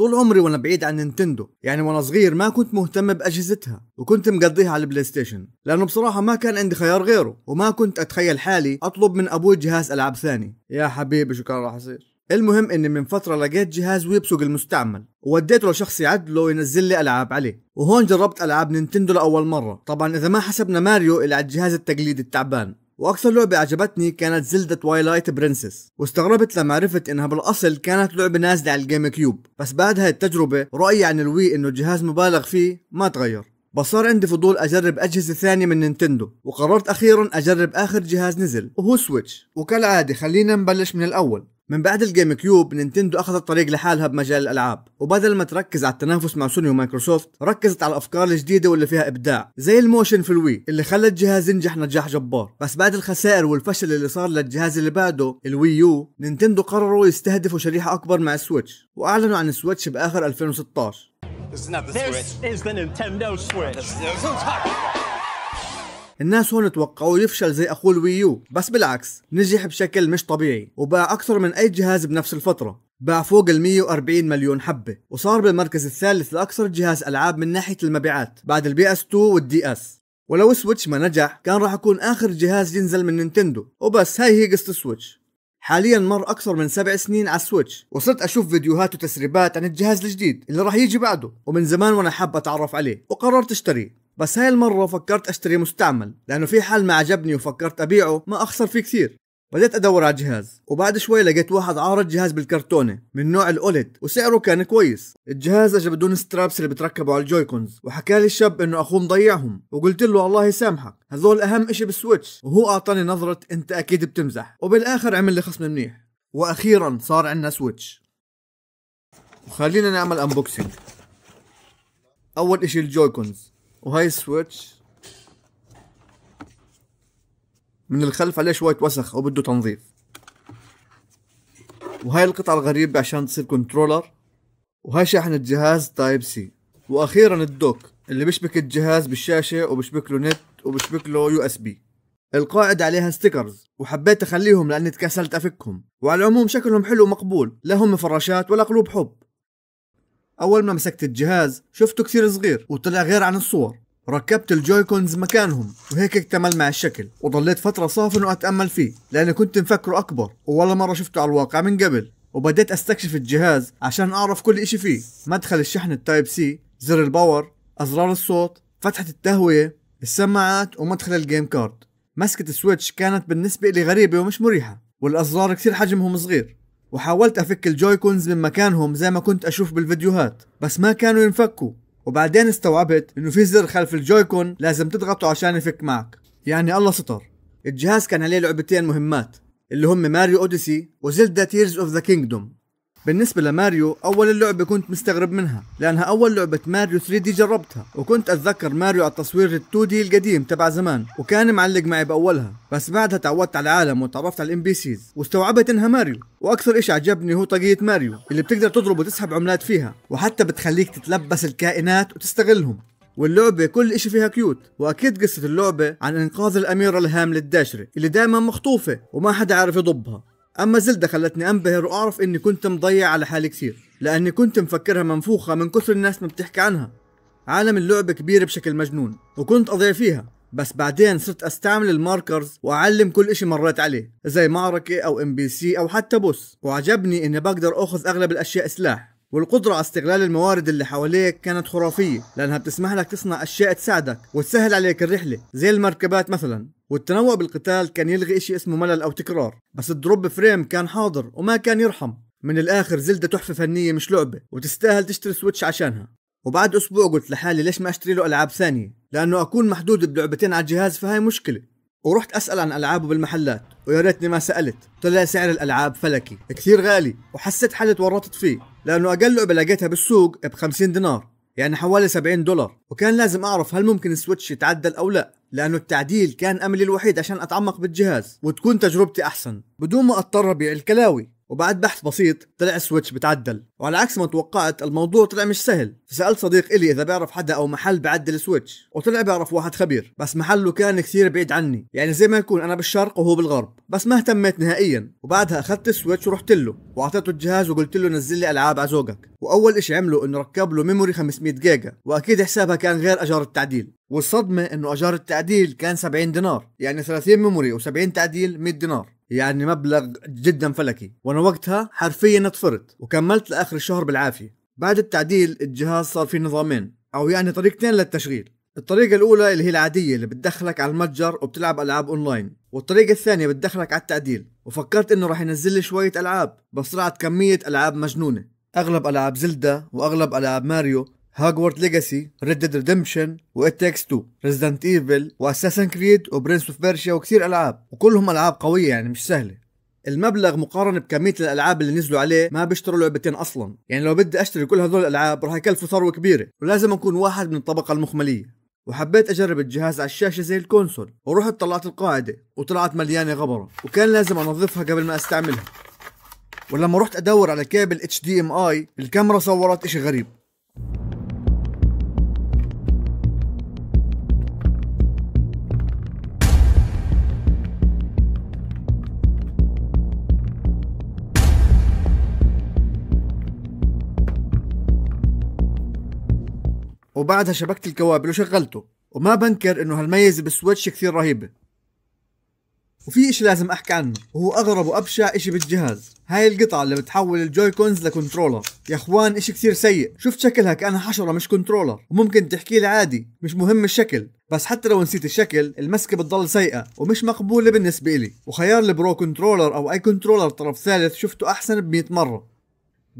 طول عمري وانا بعيد عن نينتندو يعني وانا صغير ما كنت مهتم باجهزتها وكنت مقضيها على البلاي ستيشن لانه بصراحه ما كان عندي خيار غيره وما كنت اتخيل حالي اطلب من ابوي جهاز العاب ثاني يا حبيبي شو كان راح يصير المهم اني من فتره لقيت جهاز ويبسوق المستعمل ووديته لشخص يعدله وينزل لي العاب عليه وهون جربت العاب نينتندو لاول مره طبعا اذا ما حسبنا ماريو اللي على الجهاز التقليدي التعبان واكثر لعبه عجبتني كانت زلدة توايلايت برنسس واستغربت لما عرفت انها بالاصل كانت لعبه نازله على الجيم كيوب بس بعد هاي التجربه رايي عن الوي انه الجهاز مبالغ فيه ما تغير بس صار عندي فضول اجرب اجهزه ثانيه من نينتندو وقررت اخيرا اجرب اخر جهاز نزل وهو سويتش وكالعاده خلينا نبلش من الاول من بعد الجيم كيوب نينتندو اخذت طريق لحالها بمجال الالعاب وبدل ما تركز على التنافس مع سوني ومايكروسوفت ركزت على الافكار الجديده واللي فيها ابداع زي الموشن في الوي اللي خلى الجهاز ينجح نجاح جبار بس بعد الخسائر والفشل اللي صار للجهاز اللي بعده الوي يو نينتندو قرروا يستهدفوا شريحه اكبر مع السويتش واعلنوا عن السويتش باخر 2016 This is not the This Switch. is the Nintendo Switch. الناس هون توقعوا يفشل زي اخوه الويو بس بالعكس نجح بشكل مش طبيعي وباع اكثر من اي جهاز بنفس الفتره باع فوق ال 140 مليون حبة وصار بالمركز الثالث لأكثر جهاز ألعاب من ناحية المبيعات بعد البي اس 2 والدي اس ولو سويتش ما نجح كان راح يكون آخر جهاز ينزل من نينتندو وبس هاي هي قصة سويتش حاليا مر اكثر من سبع سنين على السويتش وصرت اشوف فيديوهات وتسريبات عن الجهاز الجديد اللي راح يجي بعده ومن زمان وانا حاب اتعرف عليه وقررت اشتريه بس هاي المرة فكرت اشتري مستعمل لانه في حال ما عجبني وفكرت ابيعه ما اخسر فيه كثير بدأت أدور على الجهاز وبعد شوي لقيت واحد عارض جهاز بالكرتونة من نوع الأولد وسعره كان كويس الجهاز أجا بدون سترابس اللي بتركبوا على الجويكونز وحكى لي الشاب إنه أخوه مضيعهم وقلت له الله يسامحك هذول أهم إشي بالسويتش وهو أعطاني نظرة أنت أكيد بتمزح وبالآخر عمل لي خصم منيح وأخيرا صار عندنا سويتش وخلينا نعمل أنبوكسينج أول إشي الجويكونز وهي السويتش من الخلف عليه شوية وسخ وبده تنظيف وهاي القطعة الغريبة عشان تصير كنترولر وهاي شاحنة جهاز تايب سي واخيرا الدوك اللي بيشبك الجهاز بالشاشة وبيشبك له نت وبيشبك له يو اس بي القاعدة عليها ستيكرز وحبيت اخليهم لاني تكسلت افكهم وعلى العموم شكلهم حلو ومقبول لا هم فراشات ولا قلوب حب اول ما مسكت الجهاز شفته كثير صغير وطلع غير عن الصور ركبت الجويكونز مكانهم وهيك اكتمل مع الشكل وضليت فترة صافن وأتأمل فيه لأني كنت مفكره أكبر ولا مرة شفته على الواقع من قبل وبديت استكشف الجهاز عشان أعرف كل إشي فيه مدخل الشحن التايب سي زر الباور أزرار الصوت فتحة التهوية السماعات ومدخل الجيم كارد مسكة السويتش كانت بالنسبة لي غريبة ومش مريحة والأزرار كثير حجمهم صغير وحاولت أفك الجويكونز من مكانهم زي ما كنت أشوف بالفيديوهات بس ما كانوا ينفكوا وبعدين استوعبت انه في زر خلف الجويكون لازم تضغطه عشان يفك معك يعني الله ستر الجهاز كان عليه لعبتين مهمات اللي هم ماريو اوديسي وزلدا تيرز اوف ذا كينجدوم بالنسبة لماريو أول اللعبة كنت مستغرب منها لأنها أول لعبة ماريو 3 دي جربتها وكنت أتذكر ماريو على التصوير ال 2 دي القديم تبع زمان وكان معلق معي بأولها بس بعدها تعودت على العالم وتعرفت على الام بي سيز واستوعبت انها ماريو واكثر اشي عجبني هو طاقية ماريو اللي بتقدر تضرب وتسحب عملات فيها وحتى بتخليك تتلبس الكائنات وتستغلهم واللعبة كل إشي فيها كيوت وأكيد قصة اللعبة عن إنقاذ الأميرة الهاملة للداشرة اللي دائما مخطوفة وما حدا عارف يضبها اما زلده خلتني انبهر واعرف اني كنت مضيع على حالي كثير لاني كنت مفكرها منفوخه من كثر الناس ما بتحكي عنها عالم اللعبة كبير بشكل مجنون وكنت أضيع فيها بس بعدين صرت استعمل الماركرز واعلم كل اشي مريت عليه زي معركة او ام بي سي او حتى بوس وعجبني اني بقدر اخذ اغلب الاشياء سلاح والقدرة على استغلال الموارد اللي حواليك كانت خرافية لأنها بتسمح لك تصنع أشياء تساعدك وتسهل عليك الرحلة زي المركبات مثلا والتنوع بالقتال كان يلغي إشي اسمه ملل أو تكرار بس الدروب فريم كان حاضر وما كان يرحم من الآخر زلدة تحفة فنية مش لعبة وتستاهل تشتري سويتش عشانها وبعد أسبوع قلت لحالي ليش ما أشتري له ألعاب ثانية لأنه أكون محدود بلعبتين على الجهاز فهاي مشكلة ورحت اسال عن العابه بالمحلات ويا ريتني ما سالت طلع سعر الالعاب فلكي كثير غالي وحسيت حالي تورطت فيه لانه اقل لعبه لقيتها بالسوق ب 50 دينار يعني حوالي 70 دولار وكان لازم اعرف هل ممكن السويتش يتعدل او لا لانه التعديل كان املي الوحيد عشان اتعمق بالجهاز وتكون تجربتي احسن بدون ما اضطر ابيع الكلاوي وبعد بحث بسيط طلع السويتش بتعدل وعلى عكس ما توقعت الموضوع طلع مش سهل فسالت صديق الي اذا بيعرف حدا او محل بعدل السويتش وطلع بيعرف واحد خبير بس محله كان كثير بعيد عني يعني زي ما يكون انا بالشرق وهو بالغرب بس ما اهتميت نهائيا وبعدها اخذت السويتش ورحت له واعطيته الجهاز وقلت له نزل لي العاب على زوجك واول اشي عمله انه ركب له ميموري 500 جيجا واكيد حسابها كان غير اجار التعديل والصدمه انه اجار التعديل كان 70 دينار يعني 30 ميموري و70 تعديل 100 دينار يعني مبلغ جدا فلكي وانا وقتها حرفيا اتفرت وكملت لاخر الشهر بالعافيه بعد التعديل الجهاز صار فيه نظامين او يعني طريقتين للتشغيل الطريقة الأولى اللي هي العادية اللي بتدخلك على المتجر وبتلعب ألعاب أونلاين والطريقة الثانية بتدخلك على التعديل وفكرت إنه راح ينزل لي شوية ألعاب بس طلعت كمية ألعاب مجنونة أغلب ألعاب زلدا وأغلب ألعاب ماريو هاجورد ليجاسي ريد ديد ريدمشن واتكس تيكس 2 ريزيدنت ايفل واساسن كريد وبرنس اوف بيرشيا وكثير العاب وكلهم العاب قويه يعني مش سهله المبلغ مقارنة بكمية الألعاب اللي نزلوا عليه ما بيشتروا لعبتين أصلا يعني لو بدي أشتري كل هذول الألعاب راح يكلفوا ثروة كبيرة ولازم أكون واحد من الطبقة المخملية وحبيت أجرب الجهاز على الشاشة زي الكونسول ورحت طلعت القاعدة وطلعت مليانة غبرة وكان لازم أنظفها قبل ما أستعملها ولما رحت أدور على كابل HDMI الكاميرا صورت إشي غريب وبعدها شبكت الكوابل وشغلته وما بنكر انه هالميزة بالسويتش كثير رهيبة وفي اشي لازم احكي عنه وهو اغرب وابشع اشي بالجهاز هاي القطعة اللي بتحول الجويكونز لكنترولر يا اخوان اشي كثير سيء شفت شكلها كانها حشرة مش كنترولر وممكن تحكي لي عادي مش مهم الشكل بس حتى لو نسيت الشكل المسكة بتضل سيئة ومش مقبولة بالنسبة إلي وخيار البرو كنترولر أو أي كنترولر طرف ثالث شفته أحسن ب 100 مرة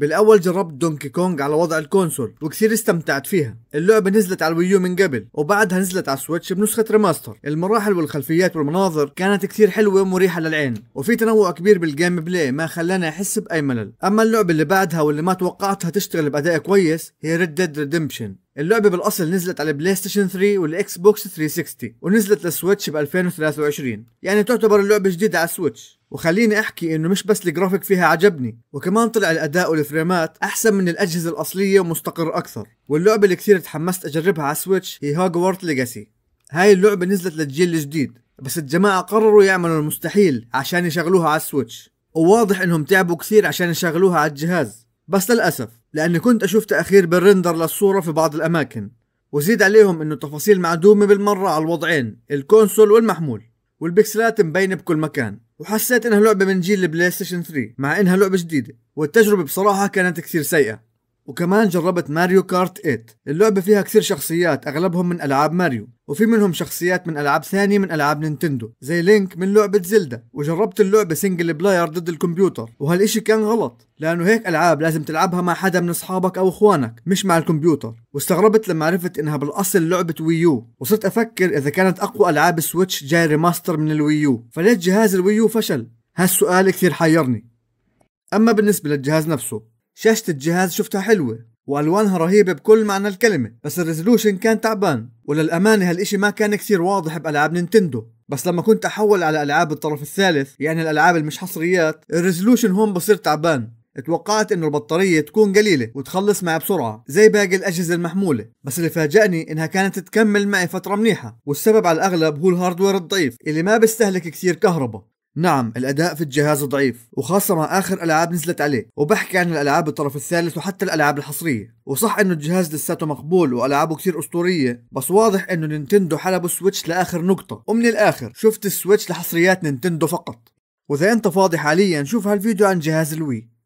بالاول جربت دونكي كونج على وضع الكونسول وكثير استمتعت فيها اللعبه نزلت على الويو من قبل وبعدها نزلت على السويتش بنسخه ريماستر المراحل والخلفيات والمناظر كانت كثير حلوه ومريحه للعين وفي تنوع كبير بالجيم بلاي ما خلاني احس باي ملل اما اللعبه اللي بعدها واللي ما توقعتها تشتغل باداء كويس هي ريد ديد ريدمبشن اللعبة بالاصل نزلت على بلاي ستيشن 3 والاكس بوكس 360 ونزلت للسويتش ب 2023 يعني تعتبر اللعبة جديدة على السويتش وخليني احكي انه مش بس الجرافيك فيها عجبني وكمان طلع الاداء والفريمات احسن من الاجهزة الاصلية ومستقر اكثر واللعبة اللي كثير تحمست اجربها على السويتش هي هوجورت ليجاسي هاي اللعبة نزلت للجيل الجديد بس الجماعة قرروا يعملوا المستحيل عشان يشغلوها على السويتش وواضح انهم تعبوا كثير عشان يشغلوها على الجهاز بس للأسف لأني كنت أشوف تأخير بالرندر للصورة في بعض الأماكن وزيد عليهم إنه التفاصيل معدومة بالمرة على الوضعين الكونسول والمحمول والبكسلات مبينة بكل مكان وحسيت إنها لعبة من جيل البلاي ستيشن 3 مع إنها لعبة جديدة والتجربة بصراحة كانت كثير سيئة وكمان جربت ماريو كارت 8 اللعبة فيها كثير شخصيات أغلبهم من ألعاب ماريو وفي منهم شخصيات من العاب ثانيه من العاب نينتندو زي لينك من لعبه زلدا وجربت اللعبه سنجل بلاير ضد الكمبيوتر وهالشي كان غلط لانه هيك العاب لازم تلعبها مع حدا من اصحابك او اخوانك مش مع الكمبيوتر واستغربت لما عرفت انها بالاصل لعبه ويو وصرت افكر اذا كانت اقوى العاب سويتش جاي ريماستر من الويو فليش جهاز الويو فشل هالسؤال كثير حيرني اما بالنسبه للجهاز نفسه شاشه الجهاز شفتها حلوه والوانها رهيبه بكل معنى الكلمه بس الريزولوشن كان تعبان وللامانه هالشيء ما كان كثير واضح بالعاب نينتندو بس لما كنت احول على العاب الطرف الثالث يعني الالعاب المش حصريات الريزولوشن هون بصير تعبان اتوقعت انه البطاريه تكون قليله وتخلص معي بسرعه زي باقي الاجهزه المحموله بس اللي فاجأني انها كانت تكمل معي فتره منيحه والسبب على الاغلب هو الهاردوير الضعيف اللي ما بيستهلك كثير كهرباء نعم الأداء في الجهاز ضعيف وخاصة مع آخر ألعاب نزلت عليه وبحكي عن الألعاب الطرف الثالث وحتى الألعاب الحصرية وصح انه الجهاز لساته مقبول والعابه كتير اسطوريه بس واضح انه نينتندو حلبوا السويتش لاخر نقطه ومن الاخر شفت السويتش لحصريات نينتندو فقط واذا انت فاضي حاليا شوف هالفيديو عن جهاز الوي